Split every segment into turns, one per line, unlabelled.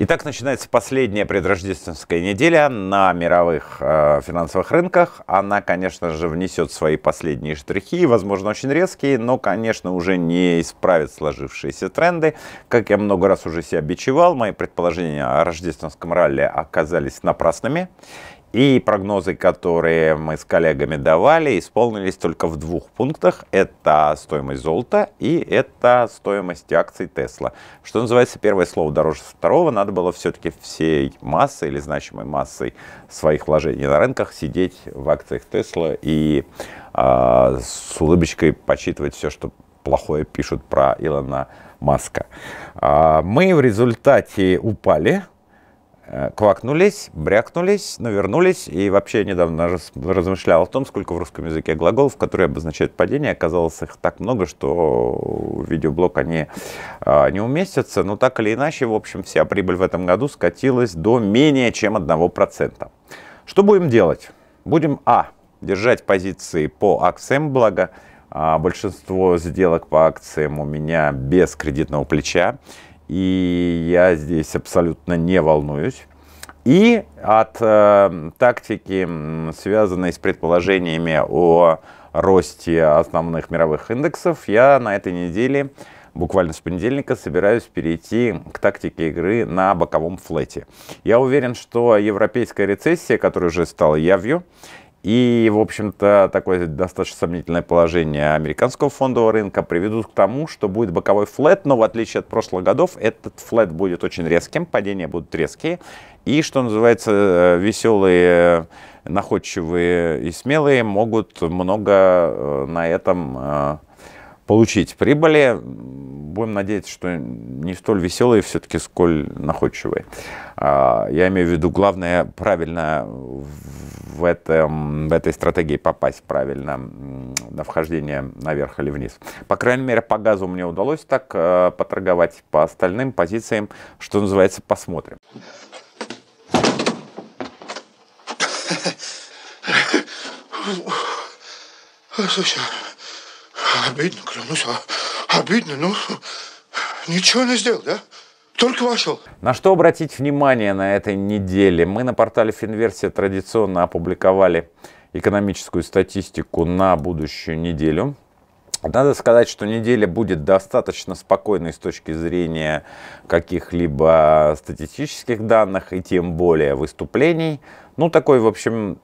Итак, начинается последняя предрождественская неделя на мировых э, финансовых рынках. Она, конечно же, внесет свои последние штрихи, возможно, очень резкие, но, конечно, уже не исправит сложившиеся тренды. Как я много раз уже себя бичевал, мои предположения о рождественском ралли оказались напрасными. И прогнозы, которые мы с коллегами давали, исполнились только в двух пунктах. Это стоимость золота и это стоимость акций Тесла. Что называется, первое слово дороже второго. Надо было все-таки всей массой или значимой массой своих вложений на рынках сидеть в акциях Тесла и э, с улыбочкой почитывать все, что плохое пишут про Илона Маска. Э, мы в результате упали Э, квакнулись, брякнулись, навернулись, и вообще недавно размышлял о том, сколько в русском языке глаголов, которые обозначают падение, оказалось их так много, что в видеоблог они а, не уместятся, но так или иначе, в общем, вся прибыль в этом году скатилась до менее чем 1%. Что будем делать? Будем, а, держать позиции по акциям, благо а, большинство сделок по акциям у меня без кредитного плеча, и я здесь абсолютно не волнуюсь. И от э, тактики, связанной с предположениями о росте основных мировых индексов, я на этой неделе, буквально с понедельника, собираюсь перейти к тактике игры на боковом флете. Я уверен, что европейская рецессия, которая уже стала явью, и, в общем-то, такое достаточно сомнительное положение американского фондового рынка приведут к тому, что будет боковой флет, но в отличие от прошлых годов, этот флет будет очень резким, падения будут резкие. И, что называется, э, веселые, э, находчивые и смелые могут много э, на этом получить прибыли. Будем надеяться, что не столь веселые все-таки, сколь находчивые. А, я имею в виду, главное правильно в, этом, в этой стратегии попасть правильно на вхождение наверх или вниз. По крайней мере, по газу мне удалось так э, поторговать, по остальным позициям, что называется, посмотрим. Слушай, обидно, клянусь, а обидно, ну, ничего не сделал, да? Только вошел. На что обратить внимание на этой неделе? Мы на портале Финверсия традиционно опубликовали экономическую статистику на будущую неделю. Надо сказать, что неделя будет достаточно спокойной с точки зрения каких-либо статистических данных и тем более выступлений. Ну, такой, в общем,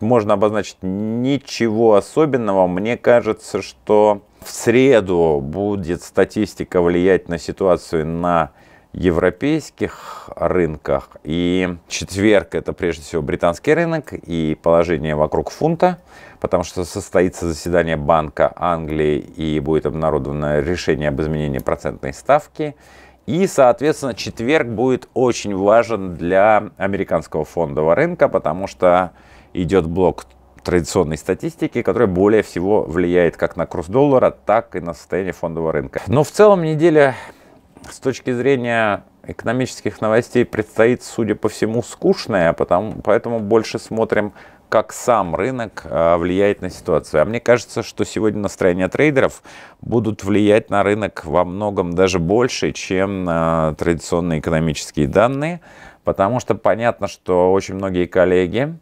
можно обозначить ничего особенного. Мне кажется, что в среду будет статистика влиять на ситуацию на европейских рынках. И четверг – это прежде всего британский рынок и положение вокруг фунта, потому что состоится заседание Банка Англии и будет обнародовано решение об изменении процентной ставки. И, соответственно, четверг будет очень важен для американского фондового рынка, потому что идет блок традиционной статистики, которая более всего влияет как на курс доллара, так и на состояние фондового рынка. Но в целом неделя с точки зрения экономических новостей предстоит, судя по всему, скучное, а потому, поэтому больше смотрим, как сам рынок э, влияет на ситуацию. А мне кажется, что сегодня настроения трейдеров будут влиять на рынок во многом даже больше, чем э, традиционные экономические данные, потому что понятно, что очень многие коллеги,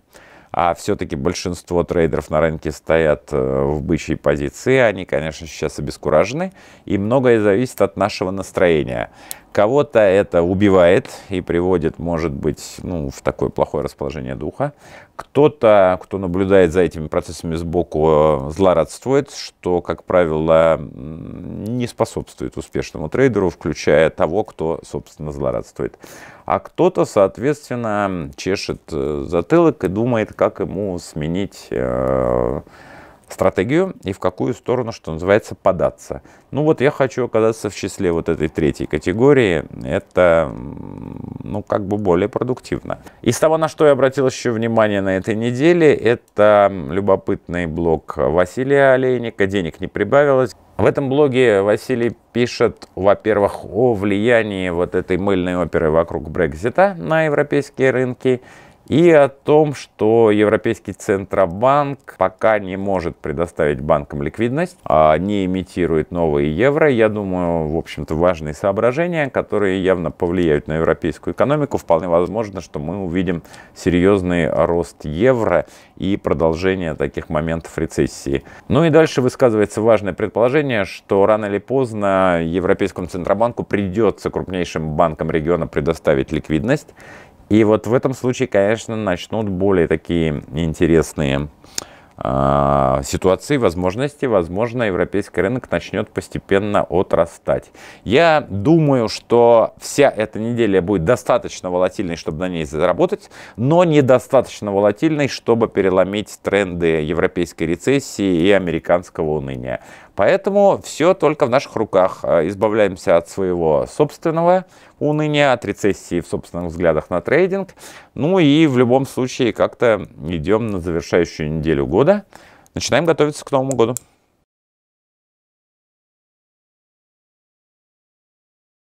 а все-таки большинство трейдеров на рынке стоят э, в бычьей позиции, они, конечно, сейчас обескуражены, и многое зависит от нашего настроения. Кого-то это убивает и приводит, может быть, ну, в такое плохое расположение духа. Кто-то, кто наблюдает за этими процессами сбоку, э, злорадствует, что, как правило, не способствует успешному трейдеру, включая того, кто, собственно, злорадствует. А кто-то, соответственно, чешет э, затылок и думает, как ему сменить э, стратегию и в какую сторону, что называется, податься. Ну вот я хочу оказаться в числе вот этой третьей категории. Это, ну, как бы более продуктивно. Из того, на что я обратил еще внимание на этой неделе, это любопытный блог Василия Олейника «Денег не прибавилось». В этом блоге Василий пишет, во-первых, о влиянии вот этой мыльной оперы вокруг Брекзита на европейские рынки – и о том, что Европейский Центробанк пока не может предоставить банкам ликвидность, а не имитирует новые евро. Я думаю, в общем-то, важные соображения, которые явно повлияют на европейскую экономику. Вполне возможно, что мы увидим серьезный рост евро и продолжение таких моментов рецессии. Ну и дальше высказывается важное предположение, что рано или поздно Европейскому Центробанку придется крупнейшим банкам региона предоставить ликвидность. И вот в этом случае, конечно, начнут более такие интересные а, ситуации, возможности, возможно, европейский рынок начнет постепенно отрастать. Я думаю, что вся эта неделя будет достаточно волатильной, чтобы на ней заработать, но недостаточно волатильной, чтобы переломить тренды европейской рецессии и американского уныния. Поэтому все только в наших руках. А, избавляемся от своего собственного уныния, от рецессии в собственных взглядах на трейдинг. Ну и в любом случае как-то идем на завершающую неделю года. Начинаем готовиться к Новому году.